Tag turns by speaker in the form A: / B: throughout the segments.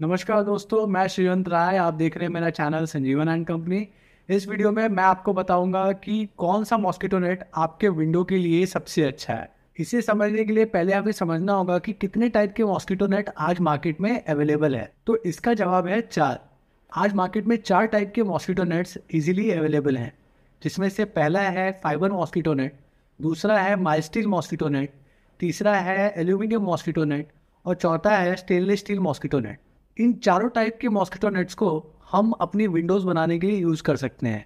A: नमस्कार दोस्तों मैं श्रीवंत राय आप देख रहे हैं मेरा चैनल संजीवन एंड कंपनी इस वीडियो में मैं आपको बताऊंगा कि कौन सा मॉस्किटो नेट आपके विंडो के लिए सबसे अच्छा है इसे समझने के लिए पहले आपको समझना होगा कि कितने टाइप के मॉस्किटो नेट आज मार्केट में अवेलेबल है तो इसका जवाब है चार आज मार्केट में चार टाइप के मॉस्किटो नेट्स इजीली अवेलेबल हैं जिसमें से पहला है फाइबर मॉस्किटो नेट दूसरा है माइस्टील मॉस्किटो नेट तीसरा है एल्यूमिनियम मॉस्किटो नेट और चौथा है स्टेनलेस स्टील मॉस्किटो नेट इन चारों टाइप के मॉस्किटो नेट्स को हम अपनी विंडोज़ बनाने के लिए यूज़ कर सकते हैं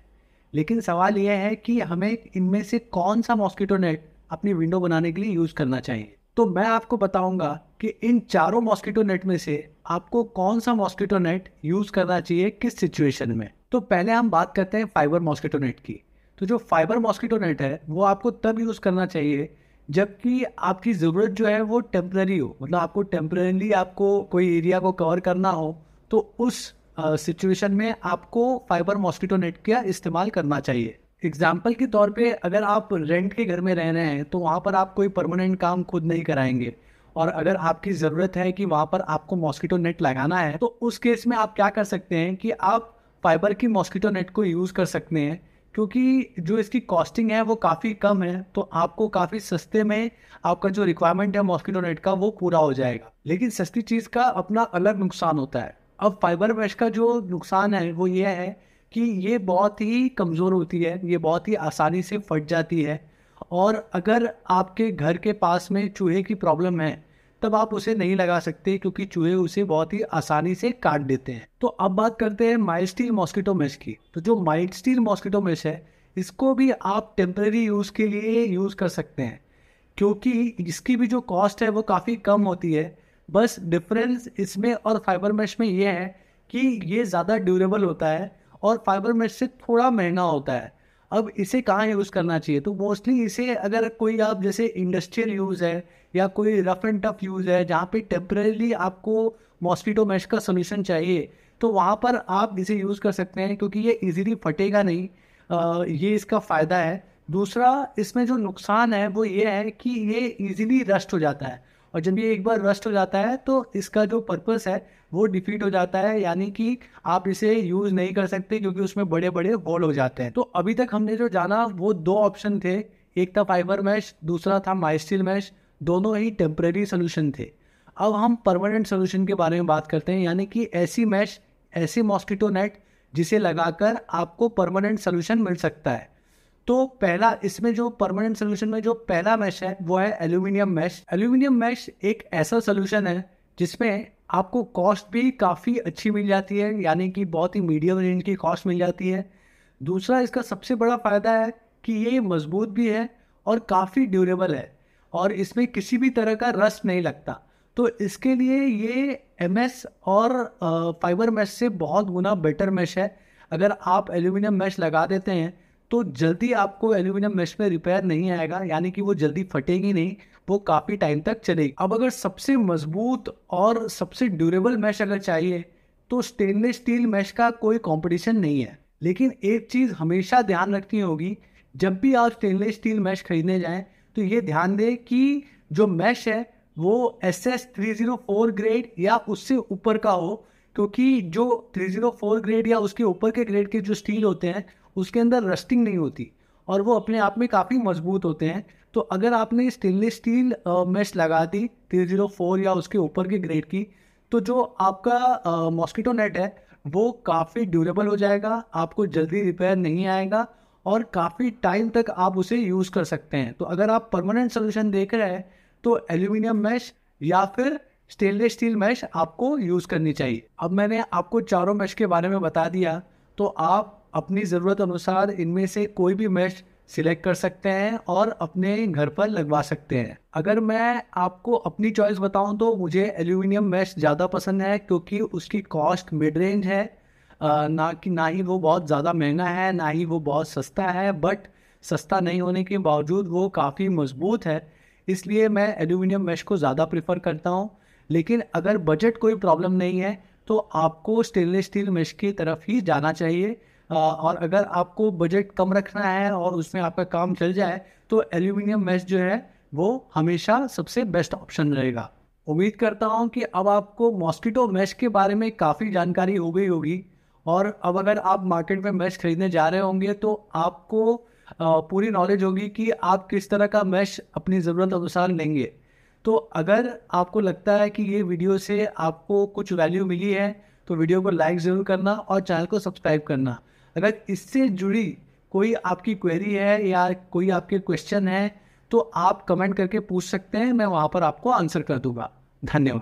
A: लेकिन सवाल यह है कि हमें इनमें से कौन सा मॉस्किटो नेट अपनी विंडो बनाने के लिए यूज़ करना चाहिए तो मैं आपको बताऊंगा कि इन चारों मॉस्किटो नेट में से आपको कौन सा मॉस्किटो नेट यूज़ करना चाहिए किस सिचुएशन में तो पहले हम बात करते हैं फाइबर मॉस्किटो नेट की तो जो फाइबर मॉस्किटो नेट है वो आपको तब यूज़ करना चाहिए जबकि आपकी ज़रूरत जो है वो टेम्प्रेरी हो मतलब आपको टेम्प्रेली आपको कोई एरिया को कवर करना हो तो उस सिचुएशन में आपको फाइबर मॉस्किटो नेट का इस्तेमाल करना चाहिए एग्जाम्पल के तौर पे अगर आप रेंट के घर में रह रहे हैं तो वहाँ पर आप कोई परमानेंट काम खुद नहीं कराएंगे और अगर आपकी ज़रूरत है कि वहाँ पर आपको मॉस्किटो नेट लगाना है तो उस केस में आप क्या कर सकते हैं कि आप फाइबर की मॉस्किटो नेट को यूज़ कर सकते हैं क्योंकि जो इसकी कॉस्टिंग है वो काफ़ी कम है तो आपको काफ़ी सस्ते में आपका जो रिक्वायरमेंट है मॉस्किटो नेट का वो पूरा हो जाएगा लेकिन सस्ती चीज़ का अपना अलग नुकसान होता है अब फाइबर मैश का जो नुकसान है वो ये है कि ये बहुत ही कमज़ोर होती है ये बहुत ही आसानी से फट जाती है और अगर आपके घर के पास में चूहे की प्रॉब्लम है तब आप उसे नहीं लगा सकते क्योंकि चूहे उसे बहुत ही आसानी से काट देते हैं तो अब बात करते हैं स्टील मॉस्किटो मेस की तो जो स्टील मॉस्किटो मेस है इसको भी आप टेम्प्रेरी यूज़ के लिए यूज़ कर सकते हैं क्योंकि इसकी भी जो कॉस्ट है वो काफ़ी कम होती है बस डिफरेंस इसमें और फाइबर मेश में ये है कि ये ज़्यादा ड्यूरेबल होता है और फाइबर मेश से थोड़ा महंगा होता है अब इसे कहाँ यूज़ करना चाहिए तो मोस्टली इसे अगर कोई आप जैसे इंडस्ट्रियल यूज़ है या कोई रफ एंड टफ यूज़ है जहाँ पे टेम्परेली आपको मॉस्किटो मैश का सोल्यूशन चाहिए तो वहाँ पर आप इसे यूज़ कर सकते हैं क्योंकि ये इजीली फटेगा नहीं आ, ये इसका फ़ायदा है दूसरा इसमें जो नुकसान है वो ये है कि ये इजीली रस्ट हो जाता है और जब ये एक बार रस्ट हो जाता है तो इसका जो पर्पस है वो डिफीट हो जाता है यानी कि आप इसे यूज़ नहीं कर सकते क्योंकि उसमें बड़े बड़े होल हो जाते हैं तो अभी तक हमने जो जाना वो दो ऑप्शन थे एक था फाइबर मैश दूसरा था माइस्टील मैश दोनों ही टेम्प्रेरी सोल्यूशन थे अब हम परमानेंट सोल्यूशन के बारे में बात करते हैं यानी कि ऐसी मैश ऐसी मॉस्किटो नेट जिसे लगाकर आपको परमानेंट सोल्यूशन मिल सकता है तो पहला इसमें जो परमानेंट सोल्यूशन में जो पहला मैश है वो है एल्यूमिनियम मैश एल्यूमिनियम मैश एक ऐसा सोल्यूशन है जिसमें आपको कॉस्ट भी काफ़ी अच्छी मिल जाती है यानी कि बहुत ही मीडियम रेंज की कॉस्ट मिल जाती है दूसरा इसका सबसे बड़ा फ़ायदा है कि ये मजबूत भी है और काफ़ी ड्यूरेबल है और इसमें किसी भी तरह का रस नहीं लगता तो इसके लिए ये एम और फाइबर मैश से बहुत गुना बेटर मैश है अगर आप एल्यूमिनियम मैश लगा देते हैं तो जल्दी आपको एल्यूमिनियम मेश में रिपेयर नहीं आएगा यानी कि वो जल्दी फटेगी नहीं वो काफ़ी टाइम तक चलेगी अब अगर सबसे मजबूत और सबसे ड्यूरेबल मैश अगर चाहिए तो स्टेनलेस स्टील मैश का कोई कॉम्पिटिशन नहीं है लेकिन एक चीज़ हमेशा ध्यान रखनी होगी जब भी आप स्टेनलेस स्टील मैश खरीदने जाएँ तो ये ध्यान दें कि जो मैश है वो S S three zero four grade या उससे ऊपर का हो क्योंकि जो थ्री जीरो फोर ग्रेड या उसके ऊपर के ग्रेड के जो स्टील होते हैं उसके अंदर रस्टिंग नहीं होती और वो अपने आप में काफ़ी मजबूत होते हैं तो अगर आपने स्टेनलेस स्टील मेस लगा दी थ्री जीरो फोर या उसके ऊपर के ग्रेड की तो जो आपका मॉस्किटो नेट है वो काफ़ी ड्यूरेबल हो जाएगा आपको जल्दी रिपेयर नहीं आएगा और काफ़ी टाइम तक आप उसे यूज़ कर सकते हैं तो अगर आप परमानेंट सोल्यूशन देख रहे हैं तो एल्यूमिनियम मैश या फिर स्टेनलेस स्टील मैश आपको यूज़ करनी चाहिए अब मैंने आपको चारों मैश के बारे में बता दिया तो आप अपनी ज़रूरत अनुसार इनमें से कोई भी मेश सिलेक्ट कर सकते हैं और अपने घर पर लगवा सकते हैं अगर मैं आपको अपनी चॉइस बताऊं तो मुझे एल्यूमिनियम मैश ज़्यादा पसंद है क्योंकि उसकी कॉस्ट मिड रेंज है ना कि ना ही वो बहुत ज़्यादा महंगा है ना ही वो बहुत सस्ता है बट सस्ता नहीं होने के बावजूद वो काफ़ी मजबूत है इसलिए मैं एल्यूमिनियम मैश को ज़्यादा प्रेफर करता हूँ लेकिन अगर बजट कोई प्रॉब्लम नहीं है तो आपको स्टेनलेस स्टील मैश की तरफ ही जाना चाहिए और अगर आपको बजट कम रखना है और उसमें आपका काम चल जाए तो एल्यूमिनियम मैश जो है वो हमेशा सबसे बेस्ट ऑप्शन रहेगा उम्मीद करता हूँ कि अब आपको मॉस्किटो मैश के बारे में काफ़ी जानकारी हो गई होगी और अब अगर आप मार्केट में मैश खरीदने जा रहे होंगे तो आपको पूरी नॉलेज होगी कि आप किस तरह का मैश अपनी ज़रूरत अनुसार लेंगे तो अगर आपको लगता है कि ये वीडियो से आपको कुछ वैल्यू मिली है तो वीडियो को लाइक ज़रूर करना और चैनल को सब्सक्राइब करना अगर इससे जुड़ी कोई आपकी क्वेरी है या कोई आपके क्वेश्चन है तो आप कमेंट करके पूछ सकते हैं मैं वहाँ पर आपको आंसर कर दूंगा धन्यवाद